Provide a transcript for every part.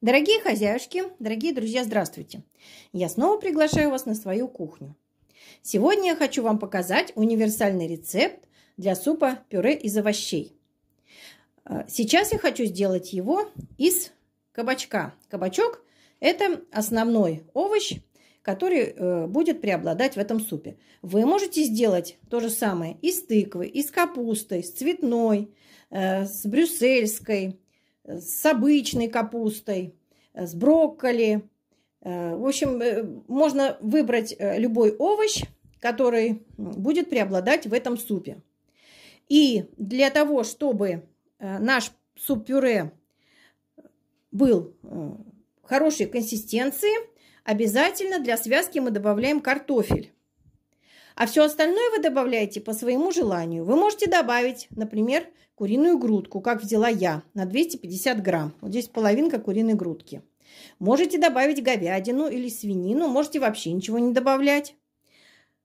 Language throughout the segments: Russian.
Дорогие хозяюшки, дорогие друзья, здравствуйте! Я снова приглашаю вас на свою кухню. Сегодня я хочу вам показать универсальный рецепт для супа пюре из овощей. А, сейчас я хочу сделать его из кабачка. Кабачок – это основной овощ, который э, будет преобладать в этом супе. Вы можете сделать то же самое из тыквы, из капусты, с цветной, э, с брюссельской – с обычной капустой, э, с брокколи. Э, в общем, э, можно выбрать любой овощ, который будет преобладать в этом супе. И для того, чтобы наш суп-пюре был хорошей консистенции, обязательно для связки мы добавляем картофель. А все остальное вы добавляете по своему желанию. Вы можете добавить, например, куриную грудку, как взяла я, на 250 грамм. Вот здесь половинка куриной грудки. Можете добавить говядину или свинину, можете вообще ничего не добавлять.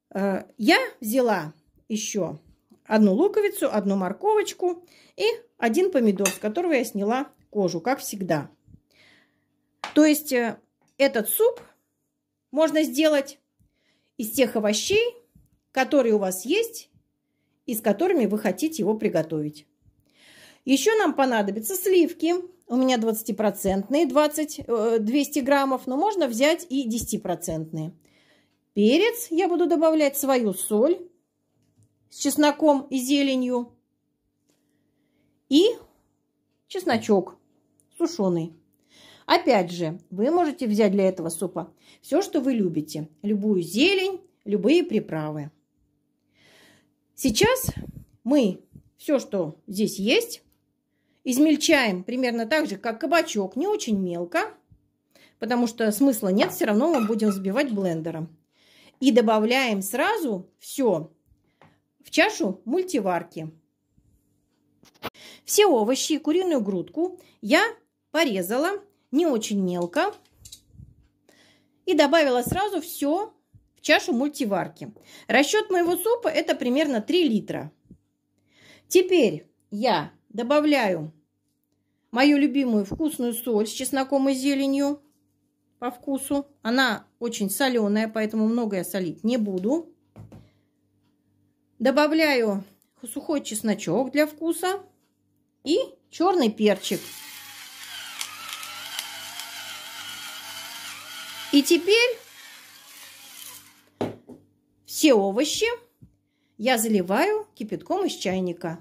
Э, я взяла еще одну луковицу, одну морковочку и один помидор, с которого я сняла кожу, как всегда. То есть э, этот суп можно сделать из тех овощей, которые у вас есть и с которыми вы хотите его приготовить. Еще нам понадобятся сливки. У меня 20-процентные, 20, 200 граммов, но можно взять и 10-процентные. Перец я буду добавлять свою соль с чесноком и зеленью. И чесночок сушеный. Опять же, вы можете взять для этого супа все, что вы любите. Любую зелень, любые приправы. Сейчас мы все, что здесь есть, измельчаем примерно так же, как кабачок, не очень мелко, потому что смысла нет, все равно мы будем взбивать блендером. И добавляем сразу все в чашу мультиварки. Все овощи и куриную грудку я порезала не очень мелко и добавила сразу все чашу мультиварки. Расчет моего супа это примерно 3 литра. Теперь я добавляю мою любимую вкусную соль с чесноком и зеленью по вкусу. Она очень соленая, поэтому много я солить не буду. Добавляю сухой чесночок для вкуса и черный перчик. И теперь все овощи я заливаю кипятком из чайника.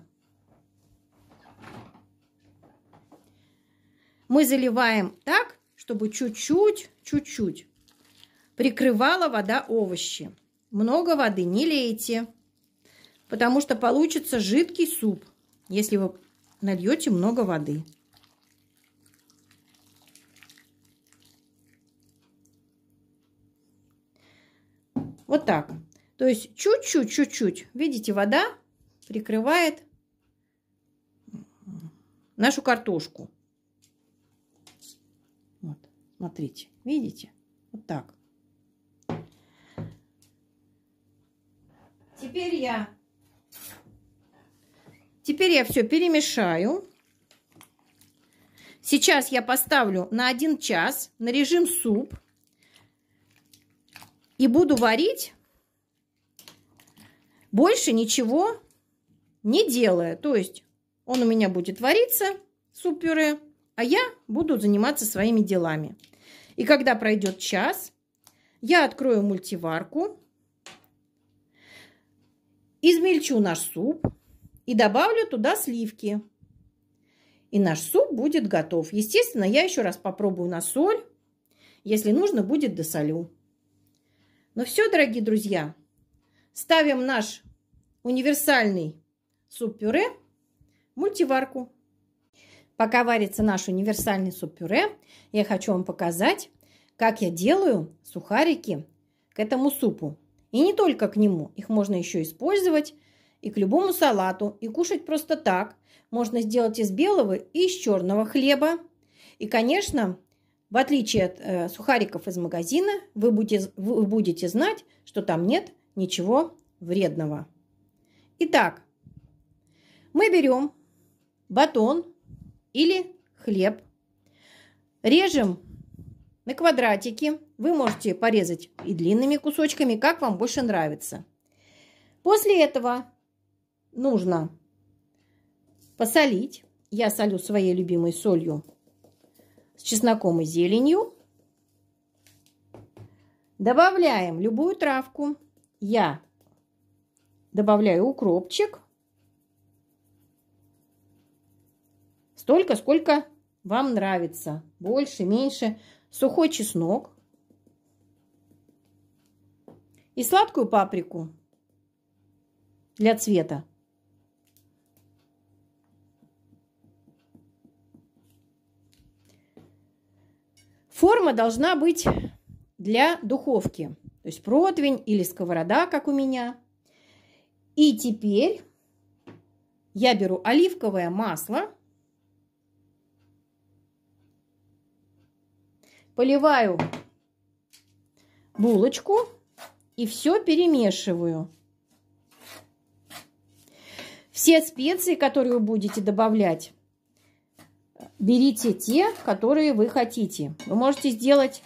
Мы заливаем так, чтобы чуть-чуть, чуть-чуть прикрывала вода овощи. Много воды не лейте, потому что получится жидкий суп, если вы нальете много воды. Вот так. То есть чуть-чуть, чуть-чуть, видите, вода прикрывает нашу картошку. Вот, смотрите, видите? Вот так. Теперь я, теперь я все перемешаю. Сейчас я поставлю на один час на режим суп и буду варить больше ничего не делая. То есть он у меня будет вариться, суп-пюре, а я буду заниматься своими делами. И когда пройдет час, я открою мультиварку, измельчу наш суп и добавлю туда сливки. И наш суп будет готов. Естественно, я еще раз попробую на соль. Если нужно, будет досолю. Но ну все, дорогие друзья, Ставим наш универсальный суп-пюре в мультиварку. Пока варится наш универсальный суп-пюре, я хочу вам показать, как я делаю сухарики к этому супу. И не только к нему, их можно еще использовать и к любому салату, и кушать просто так. Можно сделать из белого и из черного хлеба. И, конечно, в отличие от э, сухариков из магазина, вы будете, вы будете знать, что там нет ничего вредного. Итак, мы берем батон или хлеб, режем на квадратики. Вы можете порезать и длинными кусочками, как вам больше нравится. После этого нужно посолить. Я солю своей любимой солью с чесноком и зеленью. Добавляем любую травку я добавляю укропчик. Столько, сколько вам нравится. Больше, меньше. Сухой чеснок. И сладкую паприку для цвета. Форма должна быть для духовки. То есть противень или сковорода, как у меня. И теперь я беру оливковое масло, поливаю булочку и все перемешиваю. Все специи, которые вы будете добавлять, берите те, которые вы хотите. Вы можете сделать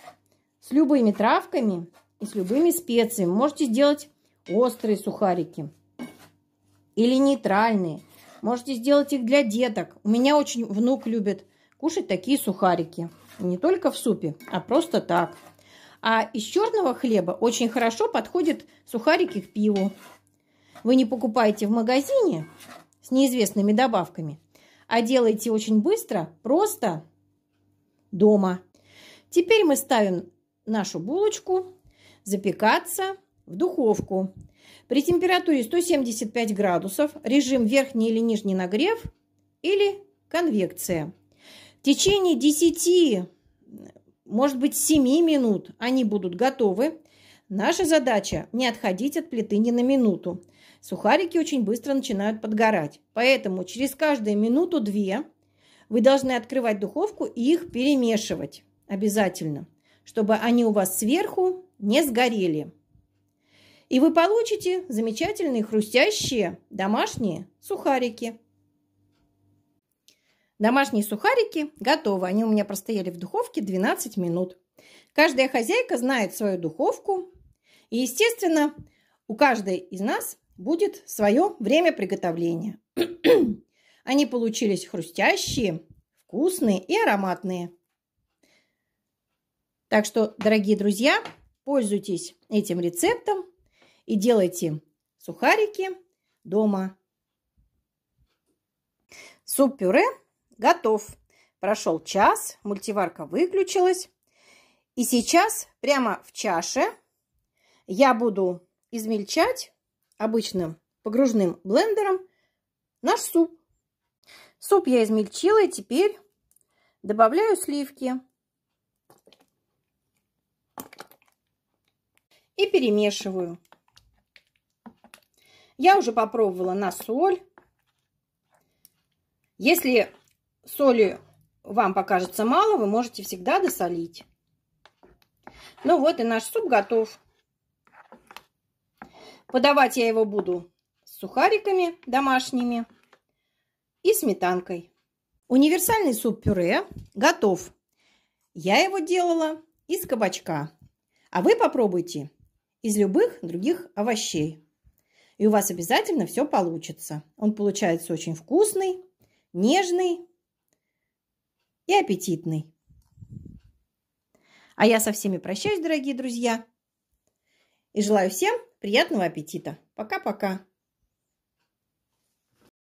с любыми травками – с любыми специями. Можете сделать острые сухарики или нейтральные. Можете сделать их для деток. У меня очень внук любит кушать такие сухарики. Не только в супе, а просто так. А из черного хлеба очень хорошо подходят сухарики к пиву. Вы не покупаете в магазине с неизвестными добавками, а делаете очень быстро, просто дома. Теперь мы ставим нашу булочку запекаться в духовку. При температуре 175 градусов режим верхний или нижний нагрев или конвекция. В течение 10, может быть 7 минут они будут готовы. Наша задача не отходить от плиты ни на минуту. Сухарики очень быстро начинают подгорать. Поэтому через каждую минуту-две вы должны открывать духовку и их перемешивать обязательно, чтобы они у вас сверху не сгорели. И вы получите замечательные хрустящие домашние сухарики. Домашние сухарики готовы. Они у меня простояли в духовке 12 минут. Каждая хозяйка знает свою духовку. И, естественно, у каждой из нас будет свое время приготовления. Они получились хрустящие, вкусные и ароматные. Так что, дорогие друзья, Пользуйтесь этим рецептом и делайте сухарики дома. Суп-пюре готов. Прошел час, мультиварка выключилась. И сейчас прямо в чаше я буду измельчать обычным погружным блендером наш суп. Суп я измельчила и теперь добавляю сливки. и перемешиваю. Я уже попробовала на соль. Если соли вам покажется мало, вы можете всегда досолить. Ну вот и наш суп готов. Подавать я его буду с сухариками домашними и сметанкой. Универсальный суп-пюре готов. Я его делала из кабачка. А вы попробуйте из любых других овощей. И у вас обязательно все получится. Он получается очень вкусный, нежный и аппетитный. А я со всеми прощаюсь, дорогие друзья. И желаю всем приятного аппетита. Пока-пока.